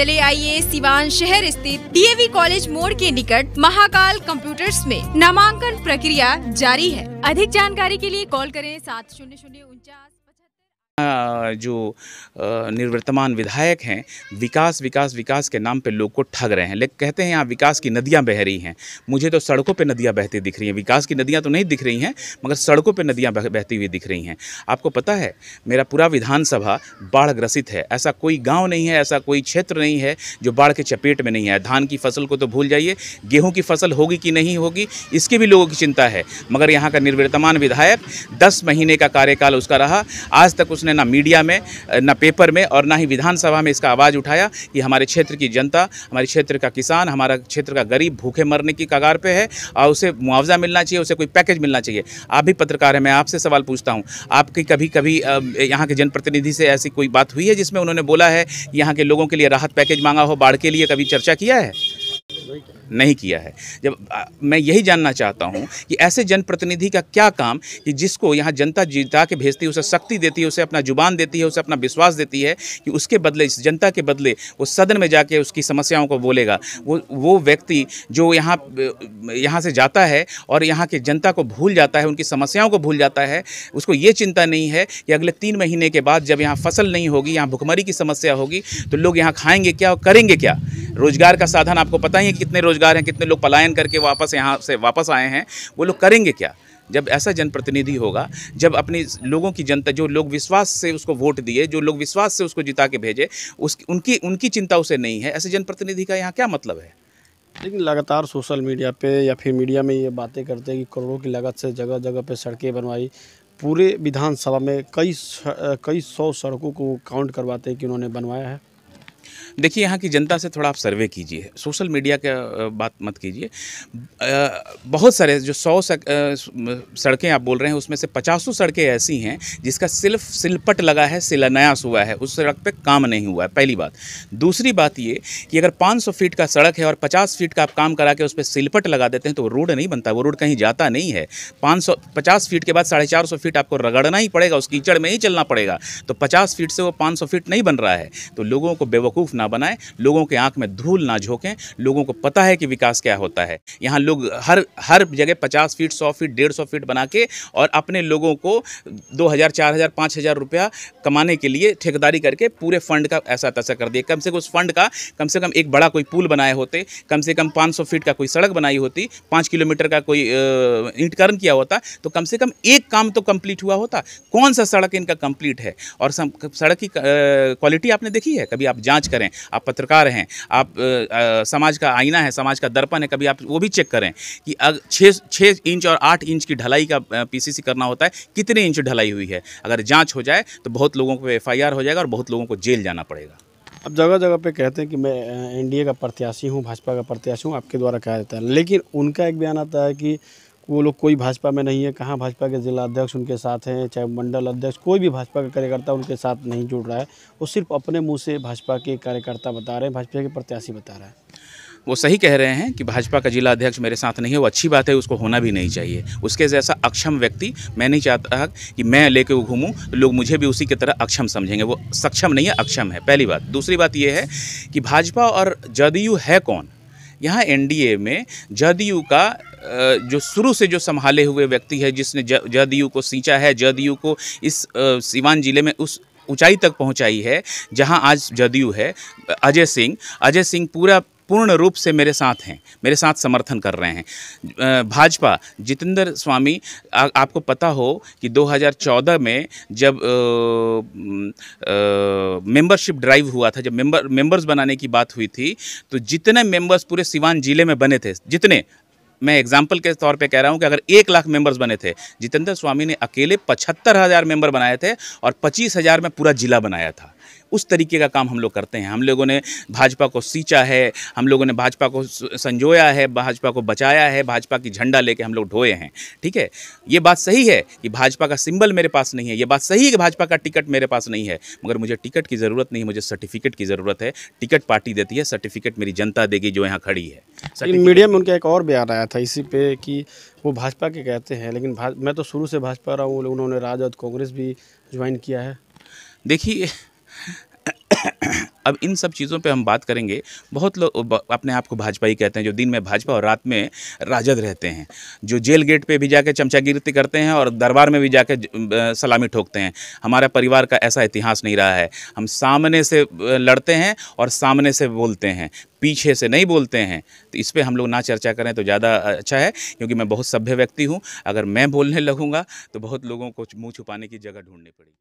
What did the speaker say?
चले आइए सिवान शहर स्थित डीएवी कॉलेज मोड़ के निकट महाकाल कंप्यूटर्स में नामांकन प्रक्रिया जारी है अधिक जानकारी के लिए कॉल करें सात शून्य शून्य उनचास जो निर्वर्तमान विधायक हैं विकास विकास विकास के नाम पे लोग को ठग रहे हैं लेकिन कहते हैं यहाँ विकास की नदियाँ बह रही हैं मुझे तो सड़कों पे नदियाँ बहती दिख रही हैं विकास की नदियाँ तो नहीं दिख रही हैं मगर सड़कों पे नदियाँ बहती हुई दिख रही हैं आपको पता है मेरा पूरा विधानसभा बाढ़ ग्रसित है ऐसा कोई गाँव नहीं है ऐसा कोई क्षेत्र नहीं है जो बाढ़ के चपेट में नहीं है धान की फसल को तो भूल जाइए गेहूँ की फसल होगी कि नहीं होगी इसकी भी लोगों की चिंता है मगर यहाँ का निर्वर्तमान विधायक दस महीने का कार्यकाल उसका रहा आज तक उसने उसने ना मीडिया में ना पेपर में और ना ही विधानसभा में इसका आवाज़ उठाया कि हमारे क्षेत्र की जनता हमारे क्षेत्र का किसान हमारा क्षेत्र का गरीब भूखे मरने की कगार पर है और उसे मुआवजा मिलना चाहिए उसे कोई पैकेज मिलना चाहिए आप भी पत्रकार हैं मैं आपसे सवाल पूछता हूँ आपकी कभी कभी यहाँ के जनप्रतिनिधि से ऐसी कोई बात हुई है जिसमें उन्होंने बोला है यहाँ के लोगों के लिए राहत पैकेज मांगा हो बाढ़ के लिए कभी चर्चा किया है नहीं किया है जब आ, मैं यही जानना चाहता हूँ कि ऐसे जनप्रतिनिधि का क्या काम कि जिसको यहाँ जनता जीता के भेजती है उसे शक्ति देती है उसे अपना जुबान देती है उसे अपना विश्वास देती है कि उसके बदले इस जनता के बदले वो सदन में जाके उसकी समस्याओं को बोलेगा वो वो व्यक्ति जो यहाँ यहाँ से जाता है और यहाँ के जनता को भूल जाता है उनकी समस्याओं को भूल जाता है उसको ये चिंता नहीं है कि अगले तीन महीने के बाद जब यहाँ फसल नहीं होगी यहाँ भुखमरी की समस्या होगी तो लोग यहाँ खाएंगे क्या और करेंगे क्या रोजगार का साधन आपको पता ही है कितने रोजगार बेरोजगार हैं कितने लोग पलायन करके वापस यहाँ से वापस आए हैं वो लोग करेंगे क्या जब ऐसा जनप्रतिनिधि होगा जब अपनी लोगों की जनता जो लोग विश्वास से उसको वोट दिए जो लोग विश्वास से उसको जिता के भेजे उस उनकी उनकी चिंता उसे नहीं है ऐसे जनप्रतिनिधि का यहाँ क्या मतलब है लेकिन लगातार सोशल मीडिया पे या फिर मीडिया में ये बातें करते हैं कि करोड़ों की लागत से जगह जगह पे सड़कें बनवाई पूरे विधानसभा में कई कई सौ सड़कों को काउंट करवाते हैं कि उन्होंने बनवाया है देखिए यहाँ की जनता से थोड़ा आप सर्वे कीजिए सोशल मीडिया का बात मत कीजिए बहुत सारे जो सौ सड़कें आप बोल रहे हैं उसमें से पचासों सड़कें ऐसी हैं जिसका सिर्फ सिलपट लगा है शिलान्यास हुआ है उस सड़क पे काम नहीं हुआ है पहली बात दूसरी बात ये कि अगर 500 फीट का सड़क है और 50 फीट का आप काम करा के उस पर सिलपट लगा देते हैं तो रोड नहीं बनता वो रोड कहीं जाता नहीं है पाँच पचास फीट के बाद साढ़े चार सौ फीट आपको रगड़ना ही पड़ेगा उस कीचड़ में ही चलना पड़ेगा तो पचास फीट से वो पाँच फीट नहीं बन रहा है तो लोगों को बेवकूफ़ बेवकूफ़ ना बनाएं लोगों के आँख में धूल ना झोंकें लोगों को पता है कि विकास क्या होता है यहाँ लोग हर हर जगह पचास फीट सौ फीट डेढ़ सौ फीट बना के और अपने लोगों को दो हज़ार चार हज़ार पाँच हज़ार रुपया कमाने के लिए ठेकेदारी करके पूरे फंड का ऐसा तैसा कर दिया कम से कम उस फंड का कम से कम एक बड़ा कोई पुल बनाए होते कम से कम सौ फीट का कोई सड़क बनाई होती पाँच किलोमीटर का कोई इंटकरण किया होता तो कम से कम एक काम तो कंप्लीट हुआ होता कौन सा सड़क इनका कंप्लीट है और सड़क की क्वालिटी आपने देखी है कभी आप जाँच जांच करें आप पत्रकार हैं आप आ, आ, समाज का आईना है समाज का दर्पण है कभी आप वो भी चेक करें कि अग छः छः इंच और आठ इंच की ढलाई का पीसीसी करना होता है कितने इंच ढलाई हुई है अगर जाँच हो जाए तो बहुत लोगों को एफ हो जाएगा और बहुत लोगों को जेल जाना पड़ेगा अब जगह जगह पे कहते हैं कि मैं एनडीए का प्रत्याशी हूँ भाजपा का प्रत्याशी हूँ आपके द्वारा कहा जाता है लेकिन उनका एक बयान आता है कि वो लोग कोई भाजपा में नहीं है कहाँ भाजपा के जिला अध्यक्ष उनके साथ हैं चाहे मंडल अध्यक्ष कोई भी भाजपा का कार्यकर्ता उनके साथ नहीं जुड़ रहा है वो सिर्फ अपने मुँह से भाजपा के कार्यकर्ता बता रहे हैं भाजपा के प्रत्याशी बता रहे हैं वो सही कह रहे हैं कि भाजपा का जिला अध्यक्ष मेरे साथ नहीं है वो अच्छी बात है उसको होना भी नहीं चाहिए उसके जैसा अक्षम व्यक्ति मैं नहीं चाहता कि मैं लेके घूमूं तो लोग मुझे भी उसी की तरह अक्षम समझेंगे वो सक्षम नहीं है अक्षम है पहली बात दूसरी बात ये है कि भाजपा और जदयू है कौन यहाँ एन में जदयू का जो शुरू से जो संभाले हुए व्यक्ति है जिसने जदयू को सींचा है जदयू को इस सीवान जिले में उस ऊंचाई तक पहुंचाई है जहां आज जदयू है अजय सिंह अजय सिंह पूरा पूर्ण रूप से मेरे साथ हैं मेरे साथ समर्थन कर रहे हैं भाजपा जितेंद्र स्वामी आ, आपको पता हो कि 2014 में जब मेंबरशिप ड्राइव हुआ था जब मेंबर मेंबर्स बनाने की बात हुई थी तो जितने मेंबर्स पूरे सिवान ज़िले में बने थे जितने मैं एग्जाम्पल के तौर पे कह रहा हूँ कि अगर एक लाख मेंबर्स बने थे जितेंद्र स्वामी ने अकेले पचहत्तर हज़ार मेंबर बनाए थे और पच्चीस हज़ार में पूरा जिला बनाया था उस तरीके का काम हम लोग करते हैं हम लोगों ने भाजपा को सींचा है हम लोगों ने भाजपा को संजोया है भाजपा को बचाया है भाजपा की झंडा लेके हम लोग ढोए हैं ठीक है ये बात सही है कि भाजपा का सिंबल मेरे पास नहीं है ये बात सही है कि भाजपा का टिकट मेरे पास नहीं है मगर मुझे टिकट की ज़रूरत नहीं मुझे सर्टिफिकेट की ज़रूरत है टिकट पार्टी देती है सर्टिफिकेट मेरी जनता देगी जो यहाँ खड़ी है मीडिया में उनका एक और बयान आया था इसी पे कि वो भाजपा के कहते हैं लेकिन मैं तो शुरू से भाजपा रहा हूँ उन्होंने राजद कांग्रेस भी ज्वाइन किया है देखिए अब इन सब चीज़ों पे हम बात करेंगे बहुत लोग अपने आप को भाजपा ही कहते हैं जो दिन में भाजपा और रात में राजद रहते हैं जो जेल गेट पे भी जाके चमचागिरती करते हैं और दरबार में भी जाके सलामी ठोकते हैं हमारा परिवार का ऐसा इतिहास नहीं रहा है हम सामने से लड़ते हैं और सामने से बोलते हैं पीछे से नहीं बोलते हैं तो इस पर हम लोग ना चर्चा करें तो ज़्यादा अच्छा है क्योंकि मैं बहुत सभ्य व्यक्ति हूँ अगर मैं बोलने लगूँगा तो बहुत लोगों को मुँह छुपाने की जगह ढूंढनी पड़ेगी